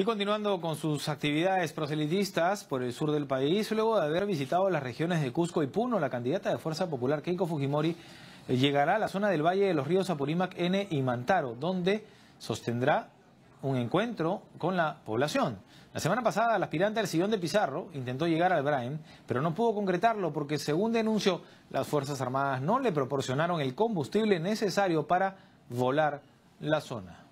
Y continuando con sus actividades proselitistas por el sur del país, luego de haber visitado las regiones de Cusco y Puno, la candidata de Fuerza Popular Keiko Fujimori eh, llegará a la zona del Valle de los Ríos Apurímac N y Mantaro, donde sostendrá un encuentro con la población. La semana pasada, el aspirante al sillón de Pizarro intentó llegar al Ebrahim, pero no pudo concretarlo porque, según denunció, las Fuerzas Armadas no le proporcionaron el combustible necesario para volar la zona.